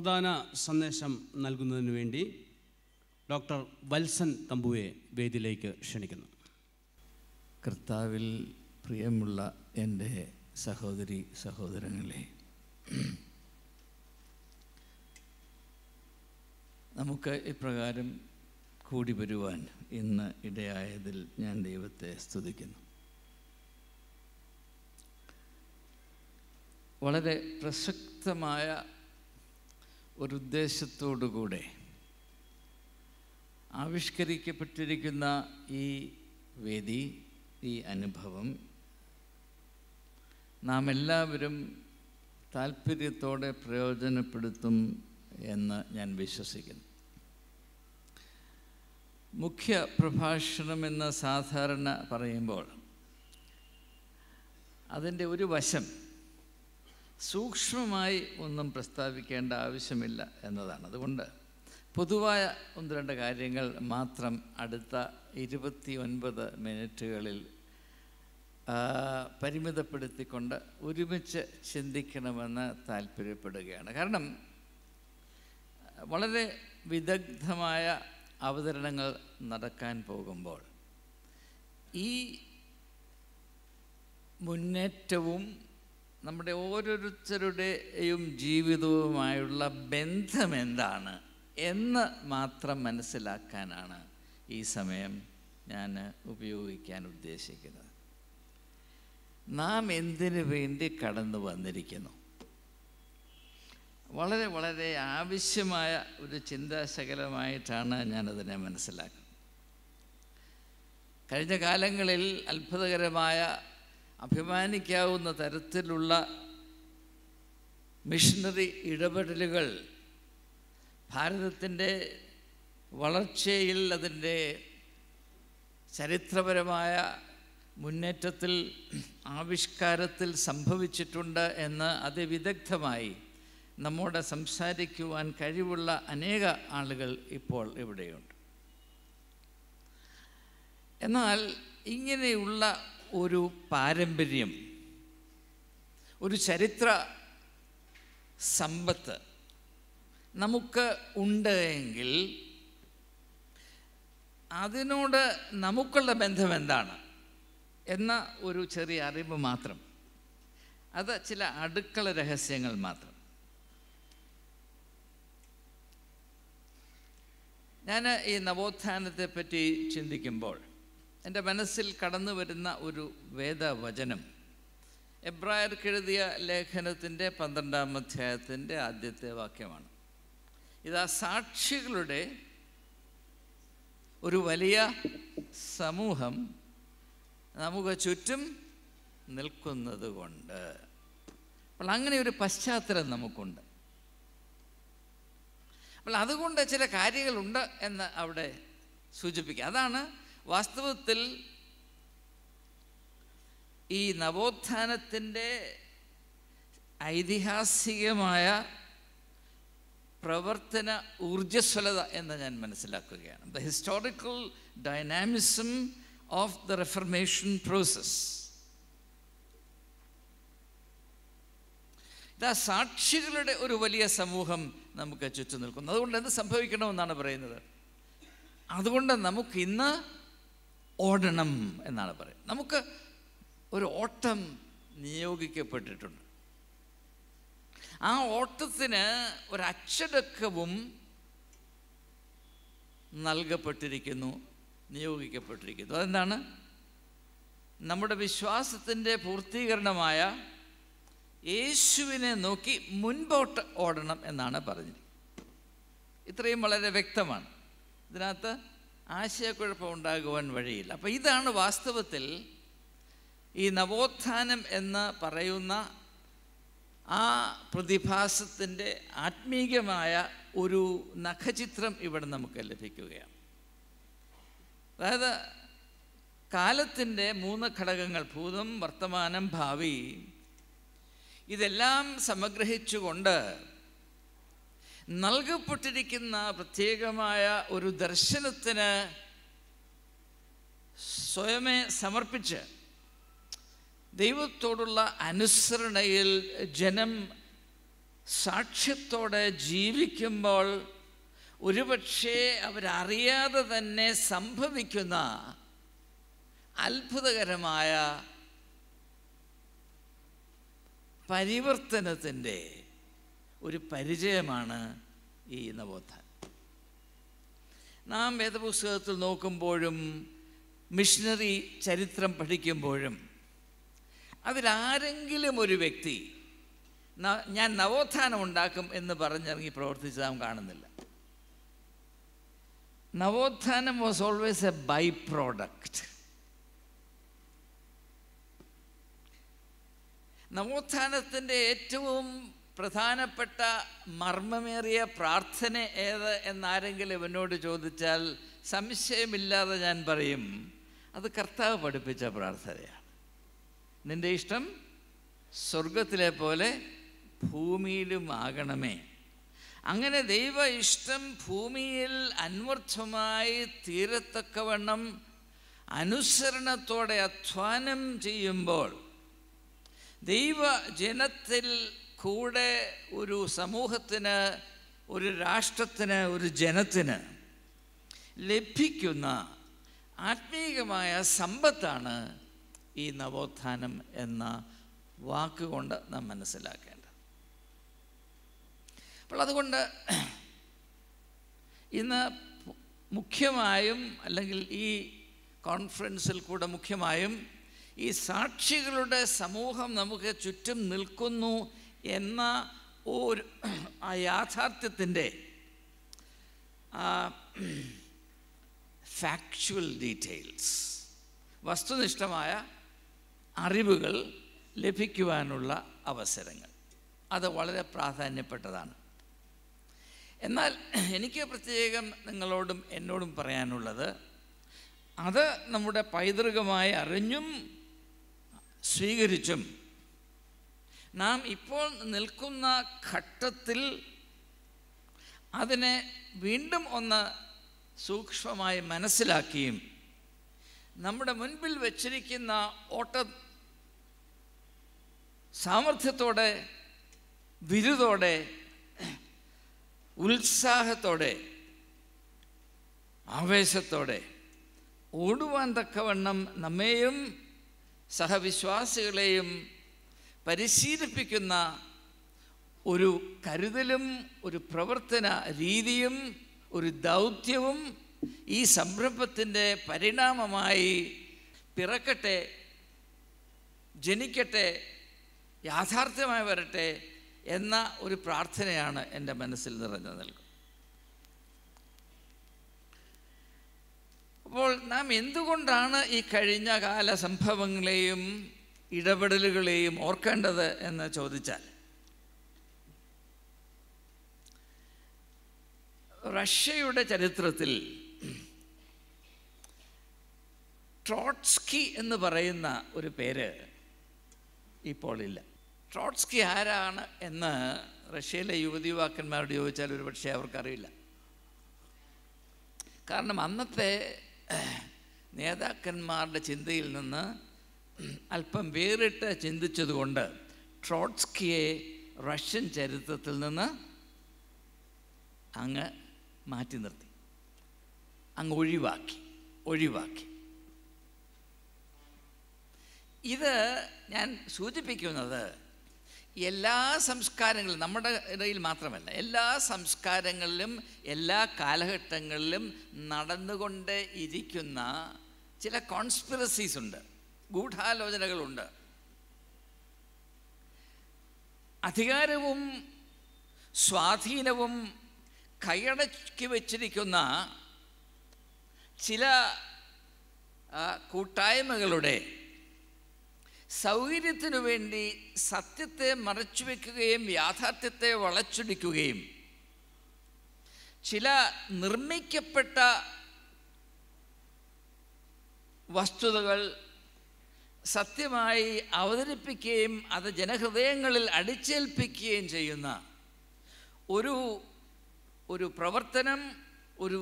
പ്രധാന സന്ദേശം നൽകുന്നതിന് വേണ്ടി ഡോക്ടർ വത്സൻ തമ്പുവെ വേദിയിലേക്ക് ക്ഷണിക്കുന്നു കർത്താവിൽ പ്രിയമുള്ള എൻ്റെ സഹോദരി സഹോദരങ്ങളെ നമുക്ക് ഇപ്രകാരം കൂടി വരുവാൻ ഇന്ന് ഇടയായതിൽ ഞാൻ ദൈവത്തെ സ്തുതിക്കുന്നു വളരെ പ്രസക്തമായ ഒരു കൂടെ ആവിഷ്കരിക്കപ്പെട്ടിരിക്കുന്ന ഈ വേദി ഈ അനുഭവം നാം എല്ലാവരും താല്പര്യത്തോടെ പ്രയോജനപ്പെടുത്തും എന്ന് ഞാൻ വിശ്വസിക്കുന്നു മുഖ്യ പ്രഭാഷണമെന്ന് സാധാരണ പറയുമ്പോൾ അതിൻ്റെ ഒരു വശം സൂക്ഷ്മമായി ഒന്നും പ്രസ്താവിക്കേണ്ട ആവശ്യമില്ല എന്നതാണ് അതുകൊണ്ട് പൊതുവായ ഒന്ന് രണ്ട് കാര്യങ്ങൾ മാത്രം അടുത്ത ഇരുപത്തി ഒൻപത് മിനിറ്റുകളിൽ പരിമിതപ്പെടുത്തിക്കൊണ്ട് ഒരുമിച്ച് ചിന്തിക്കണമെന്ന് താല്പര്യപ്പെടുകയാണ് കാരണം വളരെ വിദഗ്ധമായ അവതരണങ്ങൾ നടക്കാൻ പോകുമ്പോൾ ഈ മുന്നേറ്റവും നമ്മുടെ ഓരോരുത്തരുടെയും ജീവിതവുമായുള്ള ബന്ധം എന്താണ് എന്ന് മാത്രം മനസ്സിലാക്കാനാണ് ഈ സമയം ഞാൻ ഉപയോഗിക്കാൻ ഉദ്ദേശിക്കുന്നത് നാം എന്തിനു വേണ്ടി കടന്നു വന്നിരിക്കുന്നു വളരെ വളരെ ആവശ്യമായ ഒരു ചിന്താശകലമായിട്ടാണ് ഞാനതിനെ മനസ്സിലാക്കുന്നത് കഴിഞ്ഞ കാലങ്ങളിൽ അത്ഭുതകരമായ അഭിമാനിക്കാവുന്ന തരത്തിലുള്ള മിഷണറി ഇടപെടലുകൾ ഭാരതത്തിൻ്റെ വളർച്ചയിൽ അതിൻ്റെ ചരിത്രപരമായ മുന്നേറ്റത്തിൽ ആവിഷ്കാരത്തിൽ സംഭവിച്ചിട്ടുണ്ട് എന്ന് അതിവിദഗ്ധമായി നമ്മോട് സംസാരിക്കുവാൻ കഴിവുള്ള അനേക ആളുകൾ ഇപ്പോൾ ഇവിടെയുണ്ട് എന്നാൽ ഇങ്ങനെയുള്ള ഒരു പാരമ്പര്യം ഒരു ചരിത്ര സമ്പത്ത് നമുക്ക് ഉണ്ട് എങ്കിൽ അതിനോട് നമുക്കുള്ള ബന്ധം എന്താണ് എന്ന ഒരു ചെറിയ അറിവ് മാത്രം അത് ചില അടുക്കള രഹസ്യങ്ങൾ മാത്രം ഞാൻ ഈ നവോത്ഥാനത്തെ പറ്റി ചിന്തിക്കുമ്പോൾ എൻ്റെ മനസ്സിൽ കടന്നു വരുന്ന ഒരു വേദവചനം എബ്രായർക്കെഴുതിയ ലേഖനത്തിൻ്റെ പന്ത്രണ്ടാം അധ്യായത്തിൻ്റെ ആദ്യത്തെ വാക്യമാണ് ഇത് ആ സാക്ഷികളുടെ ഒരു വലിയ സമൂഹം നമുക്ക് ചുറ്റും നിൽക്കുന്നത് കൊണ്ട് അപ്പോൾ അങ്ങനെ ഒരു പശ്ചാത്തലം നമുക്കുണ്ട് അപ്പോൾ അതുകൊണ്ട് ചില കാര്യങ്ങളുണ്ട് എന്ന് അവിടെ സൂചിപ്പിക്കുക അതാണ് വാസ്തവത്തിൽ ഈ നവോത്ഥാനത്തിൻ്റെ ഐതിഹാസികമായ പ്രവർത്തന ഊർജ്ജസ്വലത എന്ന് ഞാൻ മനസ്സിലാക്കുകയാണ് the historical dynamism of the reformation process ഇതാ സാക്ഷികളുടെ ഒരു വലിയ സമൂഹം നമുക്ക് ചുറ്റു നിൽക്കുന്നു അതുകൊണ്ട് എന്ത് സംഭവിക്കണമെന്നാണ് പറയുന്നത് അതുകൊണ്ട് നമുക്കിന്ന് ഓടണം എന്നാണ് പറയുന്നത് നമുക്ക് ഒരു ഓട്ടം നിയോഗിക്കപ്പെട്ടിട്ടുണ്ട് ആ ഓട്ടത്തിന് ഒരു അച്ചടക്കവും നൽകപ്പെട്ടിരിക്കുന്നു നിയോഗിക്കപ്പെട്ടിരിക്കുന്നു അതെന്താണ് നമ്മുടെ വിശ്വാസത്തിൻ്റെ പൂർത്തീകരണമായ യേശുവിനെ നോക്കി മുൻപോട്ട് ഓടണം എന്നാണ് പറഞ്ഞിരിക്കുന്നത് ഇത്രയും വളരെ വ്യക്തമാണ് ഇതിനകത്ത് ആശയക്കുഴപ്പം ഉണ്ടാകുവാൻ വഴിയില്ല അപ്പോൾ ഇതാണ് വാസ്തവത്തിൽ ഈ നവോത്ഥാനം എന്ന് പറയുന്ന ആ പ്രതിഭാസത്തിൻ്റെ ആത്മീകമായ ഒരു നഖചിത്രം ഇവിടെ നമുക്ക് ലഭിക്കുകയാണ് അതായത് കാലത്തിൻ്റെ മൂന്ന് ഘടകങ്ങൾ ഭൂതം വർത്തമാനം ഭാവി ഇതെല്ലാം സമഗ്രഹിച്ചുകൊണ്ട് നൽകപ്പെട്ടിരിക്കുന്ന പ്രത്യേകമായ ഒരു ദർശനത്തിന് സ്വയമേ സമർപ്പിച്ച് ദൈവത്തോടുള്ള അനുസരണയിൽ ജനം സാക്ഷ്യത്തോടെ ജീവിക്കുമ്പോൾ ഒരുപക്ഷെ അവരറിയാതെ തന്നെ സംഭവിക്കുന്ന അത്ഭുതകരമായ പരിവർത്തനത്തിൻ്റെ ഒരു പരിചയമാണ് ഈ നവോത്ഥ നാം വേദപുസ്തകത്തിൽ നോക്കുമ്പോഴും മിഷണറി ചരിത്രം പഠിക്കുമ്പോഴും അതിലാരെങ്കിലും ഒരു വ്യക്തി ഞാൻ നവോത്ഥാനം ഉണ്ടാക്കും എന്ന് പറഞ്ഞിറങ്ങി പ്രവർത്തിച്ച് നാം കാണുന്നില്ല നവോത്ഥാനം was always a byproduct നവോത്ഥാനത്തിൻ്റെ ഏറ്റവും പ്രധാനപ്പെട്ട മർമ്മമേറിയ പ്രാർത്ഥന ഏത് എന്നാരെങ്കിലും എന്നോട് ചോദിച്ചാൽ സംശയമില്ലാതെ ഞാൻ പറയും അത് കർത്താവ് പഠിപ്പിച്ച പ്രാർത്ഥനയാണ് നിൻ്റെ ഇഷ്ടം സ്വർഗത്തിലെ പോലെ ഭൂമിയിലും ആകണമേ അങ്ങനെ ദൈവ ഇഷ്ടം ഭൂമിയിൽ അന്വർത്ഥമായി തീരത്തക്കവണ്ണം അനുസരണത്തോടെ അധ്വാനം ചെയ്യുമ്പോൾ ദൈവ ജനത്തിൽ കൂടെ ഒരു സമൂഹത്തിന് ഒരു രാഷ്ട്രത്തിന് ഒരു ജനത്തിന് ലഭിക്കുന്ന ആത്മീകമായ സമ്പത്താണ് ഈ നവോത്ഥാനം എന്ന വാക്കുകൊണ്ട് നാം മനസ്സിലാക്കേണ്ടത് അപ്പോൾ അതുകൊണ്ട് ഇന്ന് മുഖ്യമായും അല്ലെങ്കിൽ ഈ കോൺഫറൻസിൽ കൂടെ മുഖ്യമായും ഈ സാക്ഷികളുടെ സമൂഹം നമുക്ക് ചുറ്റും നിൽക്കുന്നു എന്ന ഒരു ആ യാഥാർത്ഥ്യത്തിൻ്റെ ഫാക്ച്വൽ ഡീറ്റെയിൽസ് വസ്തുനിഷ്ഠമായ അറിവുകൾ ലഭിക്കുവാനുള്ള അവസരങ്ങൾ അത് വളരെ പ്രാധാന്യപ്പെട്ടതാണ് എന്നാൽ എനിക്ക് പ്രത്യേകം നിങ്ങളോടും എന്നോടും പറയാനുള്ളത് അത് നമ്മുടെ പൈതൃകമായി അറിഞ്ഞും സ്വീകരിച്ചും നാം ഇപ്പോൾ നിൽക്കുന്ന ഘട്ടത്തിൽ അതിനെ വീണ്ടും ഒന്ന് സൂക്ഷ്മമായി മനസ്സിലാക്കിയും നമ്മുടെ മുൻപിൽ വച്ചിരിക്കുന്ന ഓട്ട സാമർഥ്യത്തോടെ ബിരുദോടെ ഉത്സാഹത്തോടെ ആവേശത്തോടെ ഓടുവാൻ തക്കവണ്ണം നമ്മെയും സഹവിശ്വാസികളെയും പരിശീലിപ്പിക്കുന്ന ഒരു കരുതലും ഒരു പ്രവർത്തന രീതിയും ഒരു ദൗത്യവും ഈ സംരംഭത്തിൻ്റെ പരിണാമമായി പിറക്കട്ടെ ജനിക്കട്ടെ യാഥാർത്ഥ്യമായി വരട്ടെ എന്ന ഒരു പ്രാർത്ഥനയാണ് എൻ്റെ മനസ്സിൽ നിറഞ്ഞു നൽകുന്നത് അപ്പോൾ നാം എന്തുകൊണ്ടാണ് ഈ കഴിഞ്ഞ കാല സംഭവങ്ങളെയും ഇടപെടലുകളെയും ഓർക്കേണ്ടത് എന്ന് ചോദിച്ചാൽ റഷ്യയുടെ ചരിത്രത്തിൽ ട്രോട്സ്കി എന്ന് പറയുന്ന ഒരു പേര് ഇപ്പോൾ ഇല്ല ട്രോട്സ്കി ആരാണ് എന്ന് റഷ്യയിലെ യുവതി യുവാക്കന്മാരോട് ചോദിച്ചാൽ ഒരു പക്ഷേ അവർക്കറിയില്ല കാരണം അന്നത്തെ നേതാക്കന്മാരുടെ ചിന്തയിൽ നിന്ന് അല്പം വേറിട്ട് ചിന്തിച്ചതുകൊണ്ട് ട്രോട്സ്കിയെ റഷ്യൻ ചരിത്രത്തിൽ നിന്ന് അങ്ങ് മാറ്റി നിർത്തി അങ്ങ് ഒഴിവാക്കി ഒഴിവാക്കി ഇത് ഞാൻ സൂചിപ്പിക്കുന്നത് എല്ലാ സംസ്കാരങ്ങളിലും നമ്മുടെ ഇടയിൽ മാത്രമല്ല എല്ലാ സംസ്കാരങ്ങളിലും എല്ലാ കാലഘട്ടങ്ങളിലും നടന്നുകൊണ്ട് ഇരിക്കുന്ന ചില കോൺസ്പിറസീസ് ഉണ്ട് ഗൂഢാലോചനകളുണ്ട് അധികാരവും സ്വാധീനവും കൈയടക്കി വച്ചിരിക്കുന്ന ചില കൂട്ടായ്മകളുടെ സൗകര്യത്തിനു വേണ്ടി സത്യത്തെ മറച്ചു വയ്ക്കുകയും യാഥാർത്ഥ്യത്തെ വളച്ചൊടിക്കുകയും ചില നിർമ്മിക്കപ്പെട്ട വസ്തുതകൾ സത്യമായി അവതരിപ്പിക്കുകയും അത് ജനഹൃദയങ്ങളിൽ അടിച്ചേൽപ്പിക്കുകയും ചെയ്യുന്ന ഒരു ഒരു പ്രവർത്തനം ഒരു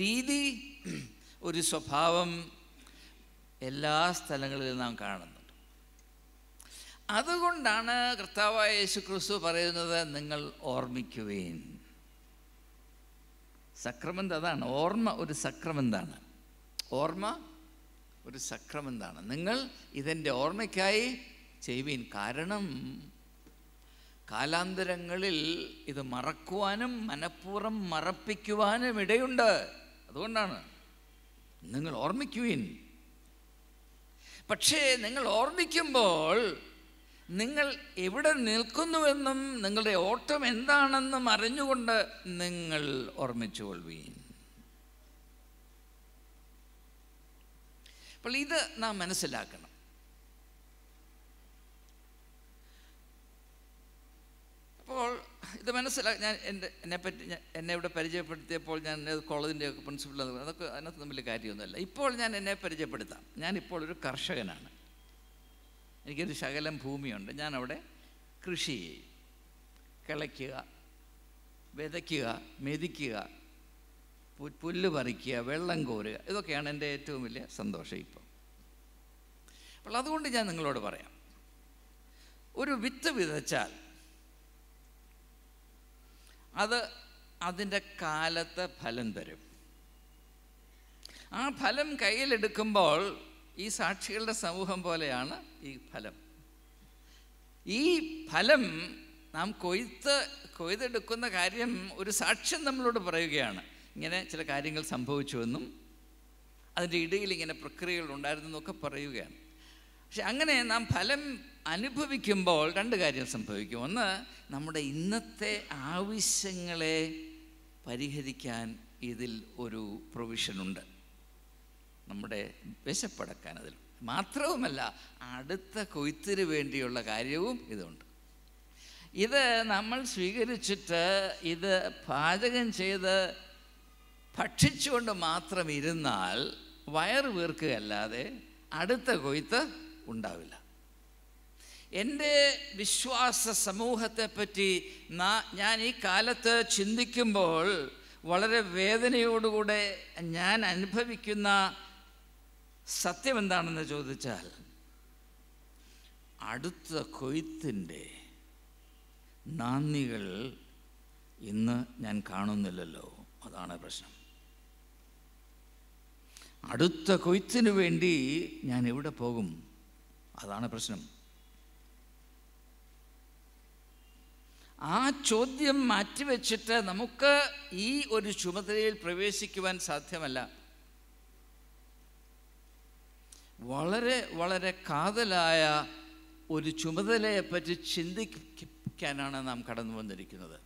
രീതി ഒരു സ്വഭാവം എല്ലാ സ്ഥലങ്ങളിലും നാം കാണുന്നുണ്ട് അതുകൊണ്ടാണ് കർത്താവായ യേശു ക്രിസ്തു പറയുന്നത് നിങ്ങൾ ഓർമ്മിക്കുവേൻ സക്രമന്ത അതാണ് ഓർമ്മ ഒരു സക്രമന്താണ് ഓർമ്മ ഒരു സക്രം എന്താണ് നിങ്ങൾ ഇതെൻ്റെ ഓർമ്മയ്ക്കായി ചെയ്യുവീൻ കാരണം കാലാന്തരങ്ങളിൽ ഇത് മറക്കുവാനും മനഃപൂർവ്വം മറപ്പിക്കുവാനും ഇടയുണ്ട് അതുകൊണ്ടാണ് നിങ്ങൾ ഓർമ്മിക്കുവീൻ പക്ഷേ നിങ്ങൾ ഓർമ്മിക്കുമ്പോൾ നിങ്ങൾ എവിടെ നിൽക്കുന്നുവെന്നും നിങ്ങളുടെ ഓട്ടം എന്താണെന്നും അറിഞ്ഞുകൊണ്ട് നിങ്ങൾ ഓർമ്മിച്ചുകൊള്ളുവീൻ അപ്പോൾ ഇത് നാം മനസ്സിലാക്കണം അപ്പോൾ ഇത് മനസ്സിലാക്കി ഞാൻ എൻ്റെ എന്നെ പറ്റി എന്നെ ഇവിടെ പരിചയപ്പെടുത്തിയപ്പോൾ ഞാൻ കോളേജിൻ്റെ ഒക്കെ പ്രിൻസിപ്പൾ അതൊക്കെ അതിനകത്ത് തമ്മിൽ കാര്യമൊന്നുമല്ല ഇപ്പോൾ ഞാൻ എന്നെ പരിചയപ്പെടുത്താം ഞാനിപ്പോൾ ഒരു കർഷകനാണ് എനിക്കൊരു ശകലം ഭൂമിയുണ്ട് ഞാനവിടെ കൃഷി ചെയ്യും കിളയ്ക്കുക വിതയ്ക്കുക മെതിക്കുക പുല്ല് പറിക്കുക വെള്ളം കോരുക ഇതൊക്കെയാണ് എൻ്റെ ഏറ്റവും വലിയ സന്തോഷം ഇപ്പം അപ്പോൾ അതുകൊണ്ട് ഞാൻ നിങ്ങളോട് പറയാം ഒരു വിത്ത് വിതച്ചാൽ അത് അതിൻ്റെ കാലത്ത് ഫലം തരും ആ ഫലം കയ്യിലെടുക്കുമ്പോൾ ഈ സാക്ഷികളുടെ സമൂഹം പോലെയാണ് ഈ ഫലം ഈ ഫലം നാം കൊയ്ത്ത് കൊയ്തെടുക്കുന്ന കാര്യം ഒരു സാക്ഷ്യം നമ്മളോട് പറയുകയാണ് ഇങ്ങനെ ചില കാര്യങ്ങൾ സംഭവിച്ചുവെന്നും അതിൻ്റെ ഇടയിൽ ഇങ്ങനെ പ്രക്രിയകൾ ഉണ്ടായിരുന്നു എന്നൊക്കെ പറയുകയാണ് പക്ഷെ അങ്ങനെ നാം ഫലം അനുഭവിക്കുമ്പോൾ രണ്ട് കാര്യം സംഭവിക്കും ഒന്ന് നമ്മുടെ ഇന്നത്തെ ആവശ്യങ്ങളെ പരിഹരിക്കാൻ ഇതിൽ ഒരു പ്രൊവിഷനുണ്ട് നമ്മുടെ വിശപ്പടക്കാൻ അതിൽ മാത്രവുമല്ല അടുത്ത കൊയ്ത്തിന് വേണ്ടിയുള്ള കാര്യവും ഇതുണ്ട് ഇത് നമ്മൾ സ്വീകരിച്ചിട്ട് ഇത് പാചകം ചെയ്ത് ഭക്ഷിച്ചുകൊണ്ട് മാത്രം ഇരുന്നാൽ വയറ് വീർക്കുകയല്ലാതെ അടുത്ത കൊയ്ത്ത് ഉണ്ടാവില്ല എൻ്റെ വിശ്വാസ സമൂഹത്തെപ്പറ്റി ഞാൻ ഈ കാലത്ത് ചിന്തിക്കുമ്പോൾ വളരെ വേദനയോടുകൂടെ ഞാൻ അനുഭവിക്കുന്ന സത്യം എന്താണെന്ന് ചോദിച്ചാൽ അടുത്ത കൊയ്ത്തിൻ്റെ നാന്ദികൾ ഇന്ന് ഞാൻ കാണുന്നില്ലല്ലോ അതാണ് പ്രശ്നം അടുത്ത കൊയ്ത്തിനു വേണ്ടി ഞാൻ എവിടെ പോകും അതാണ് പ്രശ്നം ആ ചോദ്യം മാറ്റിവെച്ചിട്ട് നമുക്ക് ഈ ഒരു ചുമതലയിൽ പ്രവേശിക്കുവാൻ സാധ്യമല്ല വളരെ വളരെ കാതലായ ഒരു ചുമതലയെപ്പറ്റി ചിന്തിക്കാനാണ് നാം കടന്നു വന്നിരിക്കുന്നത്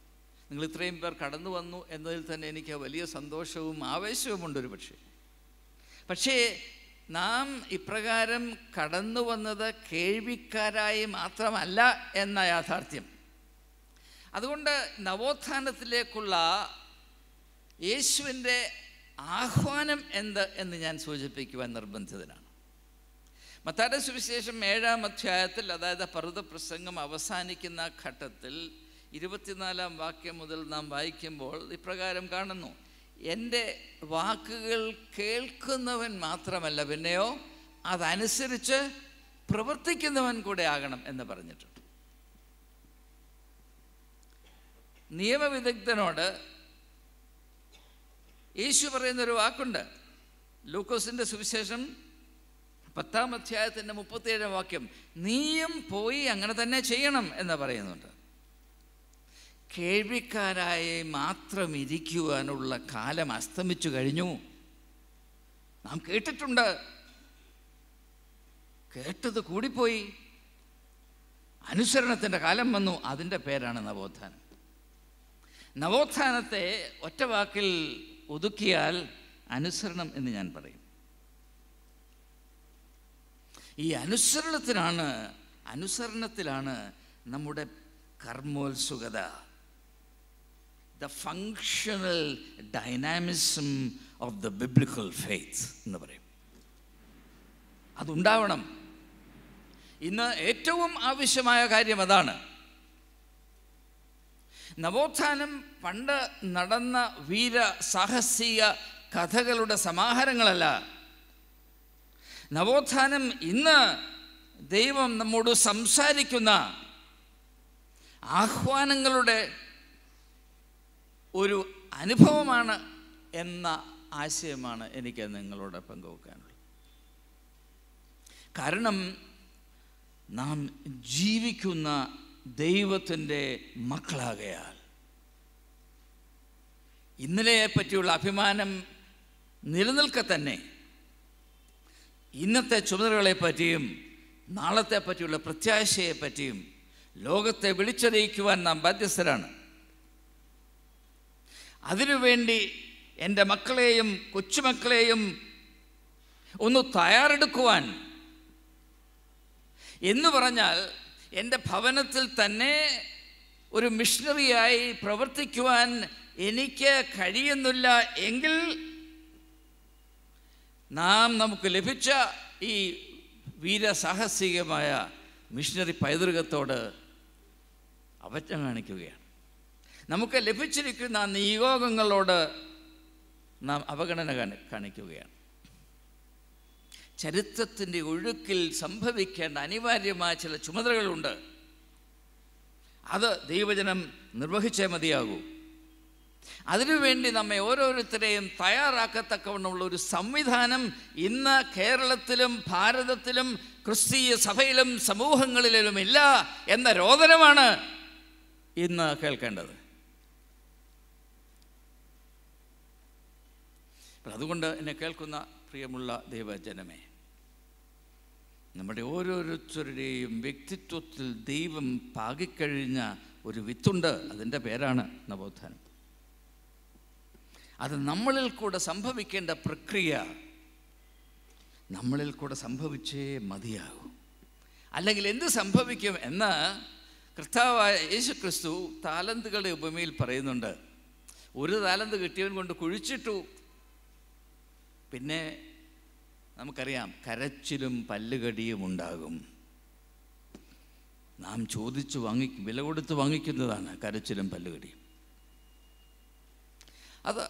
നിങ്ങൾ ഇത്രയും പേർ കടന്നു വന്നു എന്നതിൽ തന്നെ എനിക്ക് വലിയ സന്തോഷവും ആവേശവുമുണ്ട് ഒരു പക്ഷേ പക്ഷേ നാം ഇപ്രകാരം കടന്നു വന്നത് കേൾവിക്കാരായി മാത്രമല്ല എന്ന യാഥാർത്ഥ്യം അതുകൊണ്ട് നവോത്ഥാനത്തിലേക്കുള്ള യേശുവിൻ്റെ ആഹ്വാനം എന്ത് എന്ന് ഞാൻ സൂചിപ്പിക്കുവാൻ നിർബന്ധിതനാണ് മത്താരുടെ സുവിശേഷം ഏഴാം അധ്യായത്തിൽ അതായത് പർവ്വത പ്രസംഗം അവസാനിക്കുന്ന ഘട്ടത്തിൽ ഇരുപത്തിനാലാം വാക്യം മുതൽ നാം വായിക്കുമ്പോൾ ഇപ്രകാരം കാണുന്നു എൻ്റെ വാക്കുകൾ കേൾക്കുന്നവൻ മാത്രമല്ല പിന്നെയോ അതനുസരിച്ച് പ്രവർത്തിക്കുന്നവൻ കൂടെ ആകണം എന്ന് പറഞ്ഞിട്ടുണ്ട് നിയമവിദഗ്ധനോട് യേശു പറയുന്നൊരു വാക്കുണ്ട് ലൂക്കോസിൻ്റെ സുവിശേഷം പത്താം അധ്യായത്തിൻ്റെ മുപ്പത്തിയേഴാം വാക്യം നീയും പോയി അങ്ങനെ തന്നെ ചെയ്യണം എന്ന് പറയുന്നുണ്ട് കേൾവിക്കാരായി മാത്രം ഇരിക്കുവാനുള്ള കാലം അസ്തമിച്ചു കഴിഞ്ഞു നാം കേട്ടിട്ടുണ്ട് കേട്ടത് കൂടിപ്പോയി അനുസരണത്തിൻ്റെ കാലം വന്നു അതിൻ്റെ പേരാണ് നവോത്ഥാനം നവോത്ഥാനത്തെ ഒറ്റ വാക്കിൽ ഒതുക്കിയാൽ അനുസരണം എന്ന് ഞാൻ പറയും ഈ അനുസരണത്തിനാണ് അനുസരണത്തിലാണ് നമ്മുടെ കർമ്മോത്സുകത the functional dynamism of the biblical faith എന്ന് പറയും അതുണ്ടാവണം ഇന്ന് ഏറ്റവും ആവശ്യമായ കാര്യം അതാണ് നവോത്ഥാനം പണ്ട് നടന്ന വീര സാഹസിക കഥകളുടെ സമാഹാരങ്ങളല്ല നവോത്ഥാനം ഇന്ന് ദൈവം നമ്മോട് സംസാരിക്കുന്ന ആഹ്വാനങ്ങളുടെ ഒരു അനുഭവമാണ് എന്ന ആശയമാണ് എനിക്ക് നിങ്ങളോട് പങ്കുവെക്കാനുള്ളത് കാരണം നാം ജീവിക്കുന്ന ദൈവത്തിൻ്റെ മക്കളാകയാൽ ഇന്നലെയെ പറ്റിയുള്ള അഭിമാനം നിലനിൽക്ക തന്നെ ഇന്നത്തെ ചുമതലകളെ പറ്റിയും നാളത്തെ പറ്റിയുള്ള പ്രത്യാശയെ പറ്റിയും ലോകത്തെ വിളിച്ചറിയിക്കുവാൻ നാം ബാധ്യസ്ഥരാണ് അതിനുവേണ്ടി എൻ്റെ മക്കളെയും കൊച്ചുമക്കളെയും ഒന്ന് തയ്യാറെടുക്കുവാൻ എന്ന് പറഞ്ഞാൽ എൻ്റെ ഭവനത്തിൽ തന്നെ ഒരു മിഷണറിയായി പ്രവർത്തിക്കുവാൻ എനിക്ക് കഴിയുന്നില്ല എങ്കിൽ നാം നമുക്ക് ലഭിച്ച ഈ വീരസാഹസികമായ മിഷണറി പൈതൃകത്തോട് അവജ്ഞ കാണിക്കുകയാണ് നമുക്ക് ലഭിച്ചിരിക്കുന്ന നിയോഗങ്ങളോട് നാം അവഗണന കാണിക്കുകയാണ് ചരിത്രത്തിൻ്റെ ഒഴുക്കിൽ സംഭവിക്കേണ്ട അനിവാര്യമായ ചില ചുമതലകളുണ്ട് അത് ദൈവജനം നിർവഹിച്ചേ മതിയാകൂ അതിനുവേണ്ടി നമ്മെ ഓരോരുത്തരെയും തയ്യാറാക്കത്തക്കവണ്ണമുള്ള ഒരു സംവിധാനം ഇന്ന് കേരളത്തിലും ഭാരതത്തിലും ക്രിസ്തീയ സഭയിലും സമൂഹങ്ങളിലും ഇല്ല എന്ന രോദനമാണ് ഇന്ന് കേൾക്കേണ്ടത് അതുകൊണ്ട് എന്നെ കേൾക്കുന്ന പ്രിയമുള്ള ദൈവജനമേ നമ്മുടെ ഓരോരുത്തരുടെയും വ്യക്തിത്വത്തിൽ ദൈവം പാകിക്കഴിഞ്ഞ ഒരു വിത്തുണ്ട് അതിൻ്റെ പേരാണ് നവോത്ഥാനം അത് നമ്മളിൽ കൂടെ സംഭവിക്കേണ്ട പ്രക്രിയ നമ്മളിൽ കൂടെ സംഭവിച്ചേ മതിയാകും അല്ലെങ്കിൽ എന്ത് സംഭവിക്കും എന്ന് കർത്താവായ യേശു ക്രിസ്തു താലന്തുകളുടെ ഉപമയിൽ പറയുന്നുണ്ട് ഒരു താലന്ത് കിട്ടിയവൻ കൊണ്ട് കുഴിച്ചിട്ടു പിന്നെ നമുക്കറിയാം കരച്ചിലും പല്ലുകടിയും ഉണ്ടാകും നാം ചോദിച്ച് വാങ്ങി വില കൊടുത്ത് വാങ്ങിക്കുന്നതാണ് കരച്ചിലും പല്ലുകടിയും അത്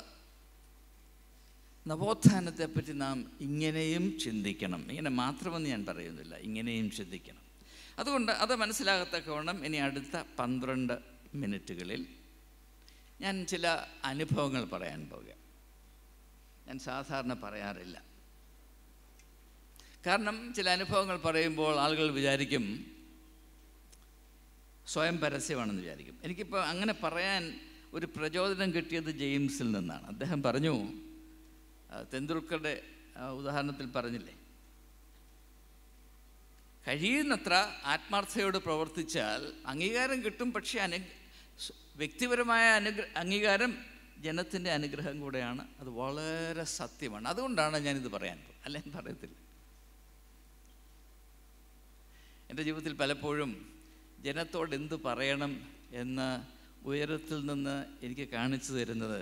നവോത്ഥാനത്തെപ്പറ്റി നാം ഇങ്ങനെയും ചിന്തിക്കണം ഇങ്ങനെ മാത്രമെന്ന് ഞാൻ പറയുന്നില്ല ഇങ്ങനെയും ചിന്തിക്കണം അതുകൊണ്ട് അത് മനസ്സിലാകത്തക്കവണ്ണം ഇനി അടുത്ത പന്ത്രണ്ട് മിനിറ്റുകളിൽ ഞാൻ ചില അനുഭവങ്ങൾ പറയാൻ പോകുക ഞാൻ സാധാരണ പറയാറില്ല കാരണം ചില അനുഭവങ്ങൾ പറയുമ്പോൾ ആളുകൾ വിചാരിക്കും സ്വയം പരസ്യമാണെന്ന് വിചാരിക്കും എനിക്കിപ്പോൾ അങ്ങനെ പറയാൻ ഒരു പ്രചോദനം കിട്ടിയത് ജെയിംസിൽ നിന്നാണ് അദ്ദേഹം പറഞ്ഞു തെന്തുൽക്കറുടെ ഉദാഹരണത്തിൽ പറഞ്ഞില്ലേ കഴിയുന്നത്ര ആത്മാർത്ഥയോട് പ്രവർത്തിച്ചാൽ അംഗീകാരം കിട്ടും പക്ഷേ അനു വ്യക്തിപരമായ അനുഗ്ര അംഗീകാരം ജനത്തിൻ്റെ അനുഗ്രഹം കൂടെയാണ് അത് വളരെ സത്യമാണ് അതുകൊണ്ടാണ് ഞാനിത് പറയാൻ അല്ല ഞാൻ പറയത്തില്ല എൻ്റെ ജീവിതത്തിൽ പലപ്പോഴും ജനത്തോട് എന്ത് പറയണം എന്ന് ഉയരത്തിൽ നിന്ന് എനിക്ക് കാണിച്ചു തരുന്നത്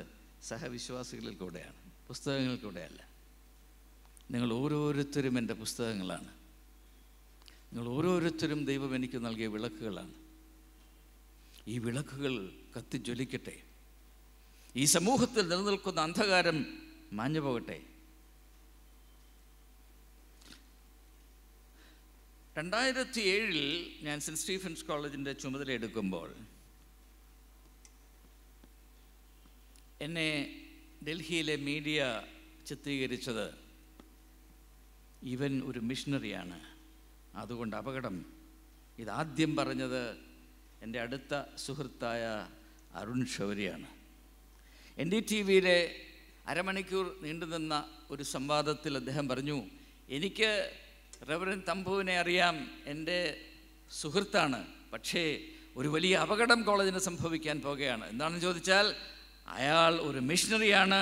സഹവിശ്വാസികളിൽ കൂടെയാണ് പുസ്തകങ്ങളിൽ കൂടെയല്ല നിങ്ങൾ ഓരോരുത്തരും എൻ്റെ പുസ്തകങ്ങളാണ് നിങ്ങൾ ഓരോരുത്തരും ദൈവം എനിക്ക് നൽകിയ വിളക്കുകളാണ് ഈ വിളക്കുകൾ കത്തിജ്വലിക്കട്ടെ ഈ സമൂഹത്തിൽ നിലനിൽക്കുന്ന അന്ധകാരം മാഞ്ഞു പോകട്ടെ രണ്ടായിരത്തി ഏഴിൽ ഞാൻ സെൻറ്റ് സ്റ്റീഫൻസ് കോളേജിൻ്റെ ചുമതല എടുക്കുമ്പോൾ എന്നെ ഡൽഹിയിലെ മീഡിയ ചിത്രീകരിച്ചത് ഇവൻ ഒരു മിഷണറിയാണ് അതുകൊണ്ട് അപകടം ഇതാദ്യം പറഞ്ഞത് എൻ്റെ അടുത്ത സുഹൃത്തായ അരുൺ ഷൗരിയാണ് എൻ ഡി ടി വിയിലെ അരമണിക്കൂർ നീണ്ടുനിന്ന ഒരു സംവാദത്തിൽ അദ്ദേഹം പറഞ്ഞു എനിക്ക് റവറൻ തമ്പുവിനെ അറിയാം എൻ്റെ സുഹൃത്താണ് പക്ഷേ ഒരു വലിയ അപകടം കോളേജിന് സംഭവിക്കാൻ പോകുകയാണ് എന്താണെന്ന് ചോദിച്ചാൽ അയാൾ ഒരു മിഷണറിയാണ്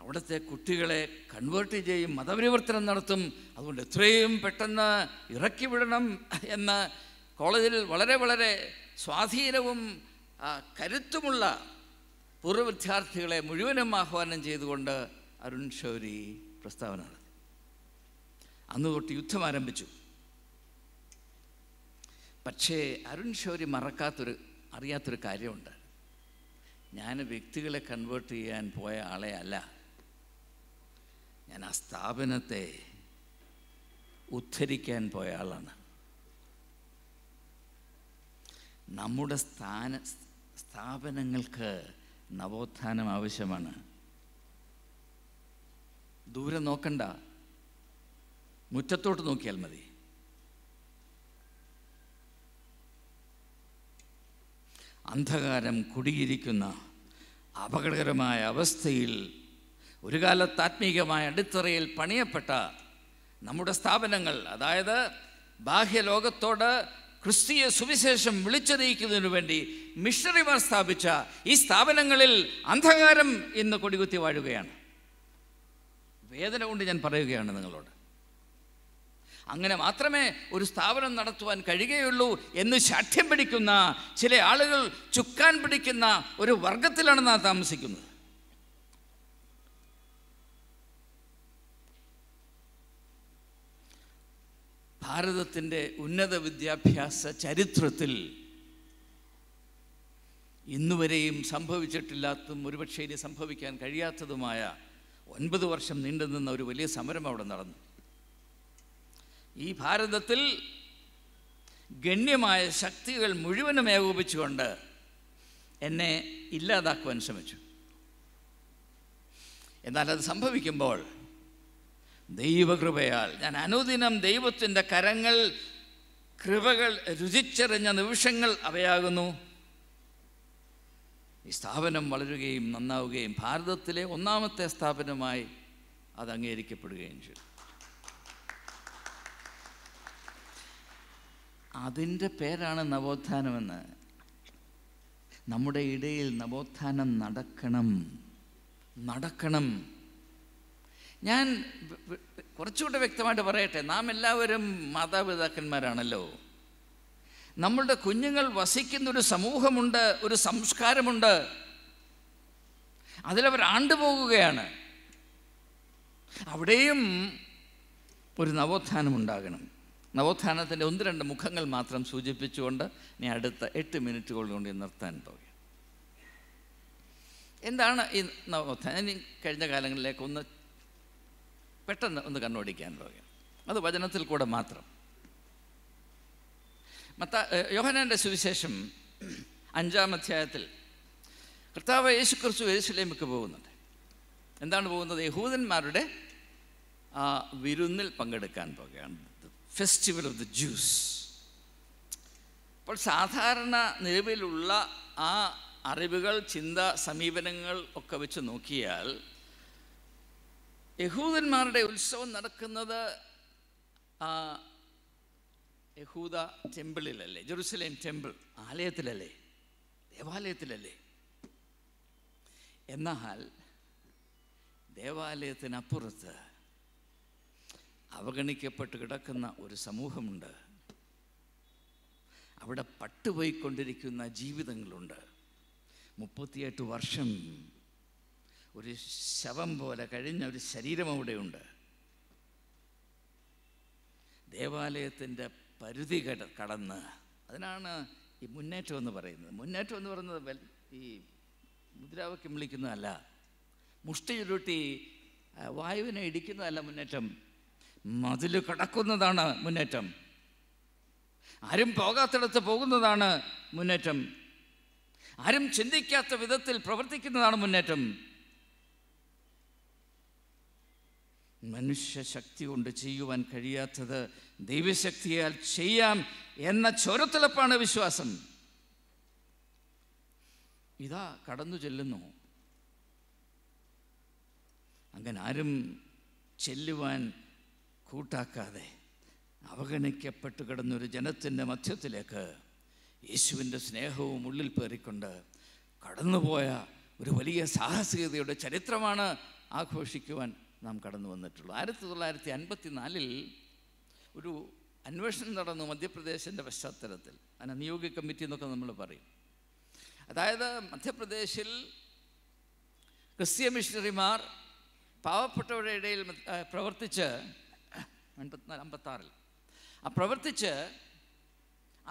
അവിടുത്തെ കുട്ടികളെ കൺവേർട്ട് ചെയ്യും മതപരിവർത്തനം നടത്തും അതുകൊണ്ട് എത്രയും പെട്ടെന്ന് ഇറക്കി വിടണം എന്ന് കോളേജിൽ വളരെ വളരെ സ്വാധീനവും കരുത്തുമുള്ള പൂർവ്വ വിദ്യാർത്ഥികളെ മുഴുവനും ആഹ്വാനം ചെയ്തുകൊണ്ട് അരുൺ ഷൗരി പ്രസ്താവന നടത്തി അന്ന് തൊട്ട് യുദ്ധം ആരംഭിച്ചു പക്ഷേ അരുൺ ഷൗരി മറക്കാത്തൊരു അറിയാത്തൊരു കാര്യമുണ്ട് ഞാൻ വ്യക്തികളെ കൺവേർട്ട് ചെയ്യാൻ പോയ ആളെ അല്ല ഞാൻ ആ സ്ഥാപനത്തെ ഉദ്ധരിക്കാൻ പോയ ആളാണ് നമ്മുടെ സ്ഥാന സ്ഥാപനങ്ങൾക്ക് നവോത്ഥാനം ആവശ്യമാണ് ദൂരെ നോക്കണ്ട മുറ്റത്തോട്ട് നോക്കിയാൽ മതി അന്ധകാരം കുടിയിരിക്കുന്ന അപകടകരമായ അവസ്ഥയിൽ ഒരു കാലത്ത് ആത്മീകമായ അടിത്തറയിൽ പണിയപ്പെട്ട നമ്മുടെ സ്ഥാപനങ്ങൾ അതായത് ബാഹ്യലോകത്തോട് ക്രിസ്തീയ സുവിശേഷം വിളിച്ചറിയിക്കുന്നതിനു വേണ്ടി മിഷണറിമാർ സ്ഥാപിച്ച ഈ സ്ഥാപനങ്ങളിൽ അന്ധകാരം ഇന്ന് കൊടികുത്തി വാഴുകയാണ് വേദന കൊണ്ട് ഞാൻ പറയുകയാണ് നിങ്ങളോട് അങ്ങനെ മാത്രമേ ഒരു സ്ഥാപനം നടത്തുവാൻ കഴിയുകയുള്ളൂ എന്ന് ശാഠ്യം പിടിക്കുന്ന ചില ആളുകൾ ചുക്കാൻ പിടിക്കുന്ന ഒരു വർഗത്തിലാണ് നാം താമസിക്കുന്നത് ഭാരതത്തിൻ്റെ ഉന്നത വിദ്യാഭ്യാസ ചരിത്രത്തിൽ ഇന്നുവരെയും സംഭവിച്ചിട്ടില്ലാത്തതും ഒരുപക്ഷെ ഇനി സംഭവിക്കാൻ കഴിയാത്തതുമായ ഒൻപത് വർഷം നിന്ന ഒരു വലിയ സമരം അവിടെ നടന്നു ഈ ഭാരതത്തിൽ ഗണ്യമായ ശക്തികൾ മുഴുവനും ഏകോപിച്ചുകൊണ്ട് എന്നെ ഇല്ലാതാക്കുവാൻ ശ്രമിച്ചു എന്നാൽ അത് സംഭവിക്കുമ്പോൾ ദൈവകൃപയാൽ ഞാൻ അനുദിനം ദൈവത്തിൻ്റെ കരങ്ങൾ കൃപകൾ രുചിച്ചെറിഞ്ഞ നിമിഷങ്ങൾ അവയാകുന്നു ഈ സ്ഥാപനം വളരുകയും നന്നാവുകയും ഭാരതത്തിലെ ഒന്നാമത്തെ സ്ഥാപനമായി അത് അംഗീകരിക്കപ്പെടുകയും ചെയ്തു അതിൻ്റെ പേരാണ് നവോത്ഥാനമെന്ന് നമ്മുടെ ഇടയിൽ നവോത്ഥാനം നടക്കണം നടക്കണം ഞാൻ കുറച്ചുകൂടെ വ്യക്തമായിട്ട് പറയട്ടെ നാം എല്ലാവരും മാതാപിതാക്കന്മാരാണല്ലോ നമ്മളുടെ കുഞ്ഞുങ്ങൾ വസിക്കുന്ന ഒരു സമൂഹമുണ്ട് ഒരു സംസ്കാരമുണ്ട് അതിലവർ ആണ്ടുപോകുകയാണ് അവിടെയും ഒരു നവോത്ഥാനം ഉണ്ടാകണം നവോത്ഥാനത്തിൻ്റെ ഒന്ന് രണ്ട് മുഖങ്ങൾ മാത്രം സൂചിപ്പിച്ചുകൊണ്ട് ഞാൻ അടുത്ത എട്ട് മിനിറ്റുകൾ കൊണ്ട് നിർത്താൻ പോകും എന്താണ് ഈ നവോത്ഥാനം കഴിഞ്ഞ കാലങ്ങളിലേക്ക് ഒന്ന് പെട്ടെന്ന് ഒന്ന് കണ്ണോടിക്കാൻ പറയും അത് വചനത്തിൽ കൂടെ മാത്രം മത്ത യോഹനാൻ്റെ സുവിശേഷം അഞ്ചാം അധ്യായത്തിൽ കർത്താവ് യേശു കുറിച്ച് പോകുന്നുണ്ട് എന്താണ് പോകുന്നത് യഹൂദന്മാരുടെ ആ വിരുന്നിൽ പങ്കെടുക്കാൻ പോകുകയാണ് ഫെസ്റ്റിവൽ ഓഫ് ദ ജ്യൂസ് അപ്പോൾ സാധാരണ നിലവിലുള്ള ആ അറിവുകൾ ചിന്ത സമീപനങ്ങൾ ഒക്കെ വെച്ച് നോക്കിയാൽ യഹൂദന്മാരുടെ ഉത്സവം നടക്കുന്നത് യഹൂദ ടെമ്പിളിലല്ലേ ജെറുസലേം ടെമ്പിൾ ആലയത്തിലല്ലേ ദേവാലയത്തിലല്ലേ എന്നാൽ ദേവാലയത്തിനപ്പുറത്ത് അവഗണിക്കപ്പെട്ട് കിടക്കുന്ന ഒരു സമൂഹമുണ്ട് അവിടെ പട്ടുപോയിക്കൊണ്ടിരിക്കുന്ന ജീവിതങ്ങളുണ്ട് മുപ്പത്തിയെട്ട് വർഷം ഒരു ശവം പോലെ കഴിഞ്ഞ ഒരു ശരീരം അവിടെയുണ്ട് ദേവാലയത്തിൻ്റെ പരിധി കടന്ന് അതിനാണ് ഈ മുന്നേറ്റം എന്ന് പറയുന്നത് മുന്നേറ്റം എന്ന് പറയുന്നത് ഈ മുദ്രാവാക്യം വിളിക്കുന്നതല്ല മുഷ്ടി ചുരുട്ടി വായുവിനെ ഇടിക്കുന്നതല്ല മുന്നേറ്റം മതിൽ കടക്കുന്നതാണ് മുന്നേറ്റം ആരും പോകാത്തിടത്ത് പോകുന്നതാണ് മുന്നേറ്റം ആരും ചിന്തിക്കാത്ത വിധത്തിൽ പ്രവർത്തിക്കുന്നതാണ് മുന്നേറ്റം മനുഷ്യശക്തി കൊണ്ട് ചെയ്യുവാൻ കഴിയാത്തത് ദൈവശക്തിയാൽ ചെയ്യാം എന്ന ചോരത്തിളപ്പാണ് വിശ്വാസം ഇതാ കടന്നു ചെല്ലുന്നു അങ്ങനെ ആരും ചെല്ലുവാൻ കൂട്ടാക്കാതെ അവഗണിക്കപ്പെട്ട് കിടന്നൊരു ജനത്തിൻ്റെ മധ്യത്തിലേക്ക് യേശുവിൻ്റെ സ്നേഹവും ഉള്ളിൽ പേറിക്കൊണ്ട് കടന്നുപോയ ഒരു വലിയ സാഹസികതയുടെ ചരിത്രമാണ് ആഘോഷിക്കുവാൻ നാം കടന്നു വന്നിട്ടുള്ളൂ ആയിരത്തി തൊള്ളായിരത്തി അൻപത്തി നാലിൽ ഒരു അന്വേഷണം നടന്നു മധ്യപ്രദേശിൻ്റെ പശ്ചാത്തലത്തിൽ അതിന് നിയോഗ കമ്മിറ്റി എന്നൊക്കെ നമ്മൾ പറയും അതായത് മധ്യപ്രദേശിൽ ക്രിസ്ത്യൻ മിഷണറിമാർ പാവപ്പെട്ടവരുടെ ഇടയിൽ പ്രവർത്തിച്ച് അൻപത്തിനാല് അമ്പത്താറിൽ ആ പ്രവർത്തിച്ച്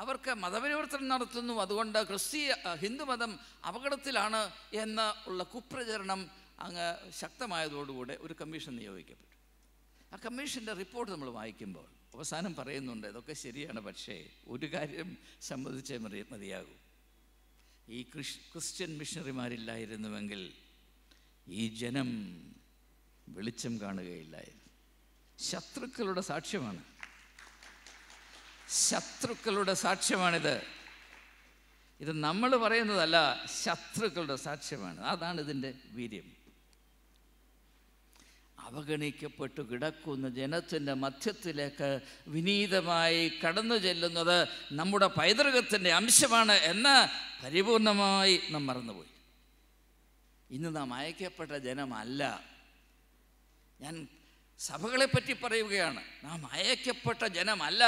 അവർക്ക് മതപരിവർത്തനം നടത്തുന്നു അതുകൊണ്ട് ക്രിസ്തീയ ഹിന്ദുമതം അപകടത്തിലാണ് എന്ന് ഉള്ള കുപ്രചരണം അങ്ങ് ശക്തമായതോടുകൂടെ ഒരു കമ്മീഷൻ നിയോഗിക്കപ്പെട്ടു ആ കമ്മീഷൻ്റെ റിപ്പോർട്ട് നമ്മൾ വായിക്കുമ്പോൾ അവസാനം പറയുന്നുണ്ട് ഇതൊക്കെ ശരിയാണ് പക്ഷേ ഒരു കാര്യം സംബന്ധിച്ചേ മതി മതിയാകൂ ഈ ക്രിസ് ക്രിസ്ത്യൻ മിഷണറിമാരില്ലായിരുന്നുവെങ്കിൽ ഈ ജനം വെളിച്ചം കാണുകയില്ലായിരുന്നു ശത്രുക്കളുടെ സാക്ഷ്യമാണ് ശത്രുക്കളുടെ സാക്ഷ്യമാണിത് ഇത് നമ്മൾ പറയുന്നതല്ല ശത്രുക്കളുടെ സാക്ഷ്യമാണ് അതാണ് ഇതിൻ്റെ വീര്യം അവഗണിക്കപ്പെട്ടു കിടക്കുന്ന ജനത്തിൻ്റെ മധ്യത്തിലേക്ക് വിനീതമായി കടന്നു ചെല്ലുന്നത് നമ്മുടെ പൈതൃകത്തിൻ്റെ അംശമാണ് എന്ന് പരിപൂർണമായി നാം മറന്നുപോയി ഇന്ന് നാം അയക്കപ്പെട്ട ജനമല്ല ഞാൻ സഭകളെപ്പറ്റി പറയുകയാണ് നാം അയക്കപ്പെട്ട ജനമല്ല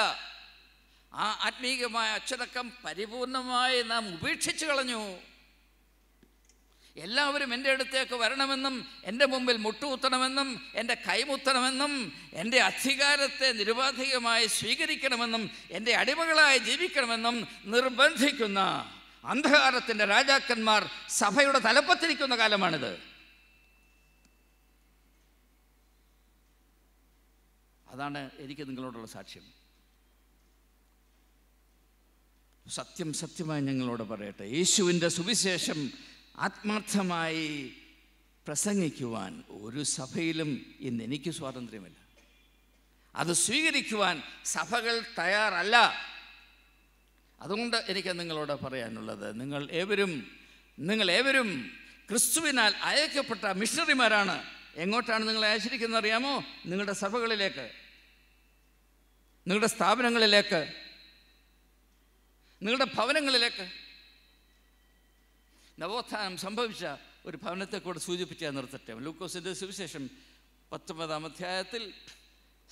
ആ ആത്മീയമായ അച്ചടക്കം പരിപൂർണമായി നാം ഉപേക്ഷിച്ചു കളഞ്ഞു എല്ലാവരും എൻ്റെ അടുത്തേക്ക് വരണമെന്നും എൻ്റെ മുമ്പിൽ മുട്ടുകുത്തണമെന്നും എൻ്റെ കൈമുത്തണമെന്നും എൻ്റെ അധികാരത്തെ നിരുപാധികമായി സ്വീകരിക്കണമെന്നും എൻ്റെ അടിമകളായി ജീവിക്കണമെന്നും നിർബന്ധിക്കുന്ന അന്ധകാരത്തിൻ്റെ രാജാക്കന്മാർ സഭയുടെ തലപ്പത്തിരിക്കുന്ന കാലമാണിത് അതാണ് എനിക്ക് നിങ്ങളോടുള്ള സാക്ഷ്യം സത്യം സത്യമായി ഞങ്ങളോട് പറയട്ടെ യേശുവിൻ്റെ സുവിശേഷം ആത്മാർത്ഥമായി പ്രസംഗിക്കുവാൻ ഒരു സഭയിലും ഇന്ന് എനിക്ക് സ്വാതന്ത്ര്യമില്ല അത് സ്വീകരിക്കുവാൻ സഭകൾ തയ്യാറല്ല അതുകൊണ്ട് എനിക്ക് നിങ്ങളോട് പറയാനുള്ളത് നിങ്ങൾ ഏവരും നിങ്ങൾ ഏവരും ക്രിസ്തുവിനാൽ അയക്കപ്പെട്ട മിഷണറിമാരാണ് എങ്ങോട്ടാണ് നിങ്ങളെ അയച്ചിരിക്കുന്നത് അറിയാമോ നിങ്ങളുടെ സഭകളിലേക്ക് നിങ്ങളുടെ സ്ഥാപനങ്ങളിലേക്ക് നിങ്ങളുടെ ഭവനങ്ങളിലേക്ക് നവോത്ഥാനം സംഭവിച്ച ഒരു ഭവനത്തെ കൂടെ സൂചിപ്പിച്ചാൽ നിർത്തട്ടെ ലൂക്കോസിൻ്റെ സുവിശേഷം പത്തൊമ്പതാം അധ്യായത്തിൽ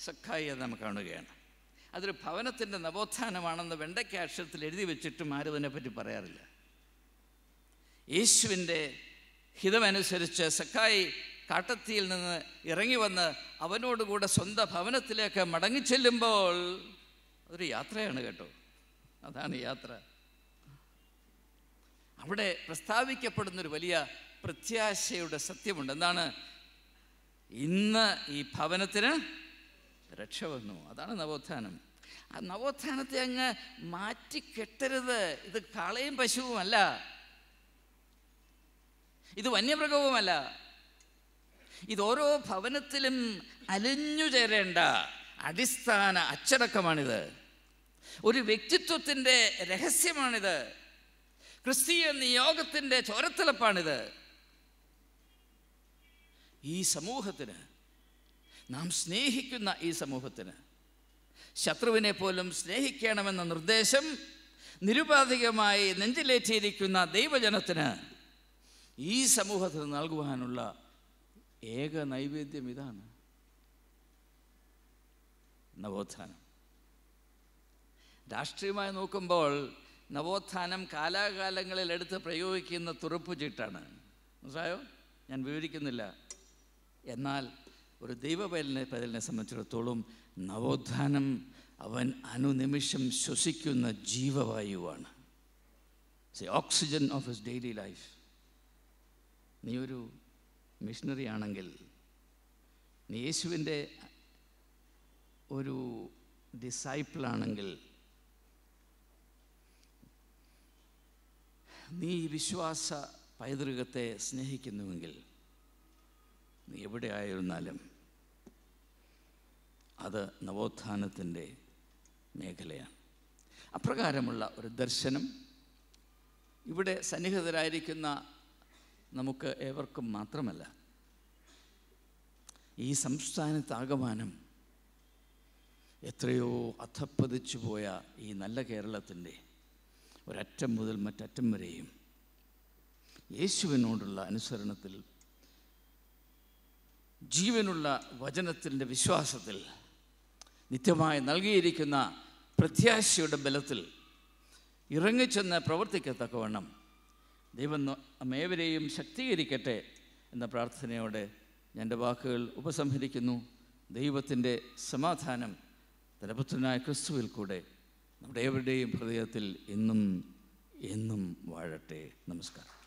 സഖായി എന്ന് നമുക്ക് കാണുകയാണ് അതൊരു ഭവനത്തിൻ്റെ നവോത്ഥാനമാണെന്ന് വെണ്ടയ്ക്ക അക്ഷരത്തിൽ എഴുതി വെച്ചിട്ടും ആരും അതിനെപ്പറ്റി പറയാറില്ല യേശുവിൻ്റെ ഹിതമനുസരിച്ച് സഖായി കാട്ടത്തിയിൽ നിന്ന് ഇറങ്ങി വന്ന് അവനോടുകൂടെ സ്വന്തം ഭവനത്തിലേക്ക് മടങ്ങിച്ചെല്ലുമ്പോൾ അതൊരു യാത്രയാണ് കേട്ടോ അതാണ് യാത്ര അവിടെ പ്രസ്താവിക്കപ്പെടുന്നൊരു വലിയ പ്രത്യാശയുടെ സത്യമുണ്ട് എന്താണ് ഇന്ന് ഈ ഭവനത്തിന് രക്ഷ വന്നു അതാണ് നവോത്ഥാനം ആ നവോത്ഥാനത്തെ അങ്ങ് മാറ്റിക്കെട്ടരുത് ഇത് കാളയും പശുവുമല്ല ഇത് വന്യമൃഗവുമല്ല ഇതോരോ ഭവനത്തിലും അലിഞ്ഞു ചേരേണ്ട അടിസ്ഥാന അച്ചടക്കമാണിത് ഒരു വ്യക്തിത്വത്തിൻ്റെ രഹസ്യമാണിത് ക്രിസ്തീയ നിയോഗത്തിൻ്റെ ചോരത്തിലപ്പാണിത് ഈ സമൂഹത്തിന് നാം സ്നേഹിക്കുന്ന ഈ സമൂഹത്തിന് ശത്രുവിനെ പോലും സ്നേഹിക്കണമെന്ന നിർദ്ദേശം നിരുപാധികമായി നെഞ്ചിലേറ്റിയിരിക്കുന്ന ദൈവജനത്തിന് ഈ സമൂഹത്തിന് നൽകുവാനുള്ള ഏക നൈവേദ്യം ഇതാണ് നവോത്ഥാനം രാഷ്ട്രീയമായി നോക്കുമ്പോൾ നവോത്ഥാനം കാലാകാലങ്ങളിൽ എടുത്ത് പ്രയോഗിക്കുന്ന തുറപ്പുചീട്ടാണ് മനസ്സിലായോ ഞാൻ വിവരിക്കുന്നില്ല എന്നാൽ ഒരു ദൈവപൈലിനെ പൈലിനെ സംബന്ധിച്ചിടത്തോളം നവോത്ഥാനം അവൻ അനുനിമിഷം ശ്വസിക്കുന്ന ജീവവായുവാണ് oxygen of his daily life നീ ഒരു മിഷണറി ആണെങ്കിൽ നീ യേശുവിൻ്റെ ഒരു ഡിസൈപ്പിളാണെങ്കിൽ നീ ഈ വിശ്വാസ പൈതൃകത്തെ സ്നേഹിക്കുന്നുവെങ്കിൽ നീ എവിടെ ആയിരുന്നാലും അത് നവോത്ഥാനത്തിൻ്റെ മേഖലയാണ് അപ്രകാരമുള്ള ഒരു ദർശനം ഇവിടെ സന്നിഹിതരായിരിക്കുന്ന നമുക്ക് ഏവർക്കും മാത്രമല്ല ഈ സംസ്ഥാനത്താകമാനം എത്രയോ അധപ്പതിച്ചു പോയ ഈ നല്ല കേരളത്തിൻ്റെ ഒരറ്റം മുതൽ മറ്ററ്റം വരെയും യേശുവിനോടുള്ള അനുസരണത്തിൽ ജീവനുള്ള വചനത്തിൻ്റെ വിശ്വാസത്തിൽ നിത്യമായി നൽകിയിരിക്കുന്ന പ്രത്യാശയുടെ ബലത്തിൽ ഇറങ്ങിച്ചെന്ന് പ്രവർത്തിക്കത്തക്കവണ്ണം ദൈവം മേവരെയും ശക്തീകരിക്കട്ടെ എന്ന പ്രാർത്ഥനയോടെ എൻ്റെ വാക്കുകൾ ഉപസംഹരിക്കുന്നു ദൈവത്തിൻ്റെ സമാധാനം തലപുത്രനായ ക്രിസ്തുവിൽ കൂടെ നമ്മുടെ ഏവരുടെയും ഹൃദയത്തിൽ എന്നും എന്നും വാഴട്ടെ നമസ്കാരം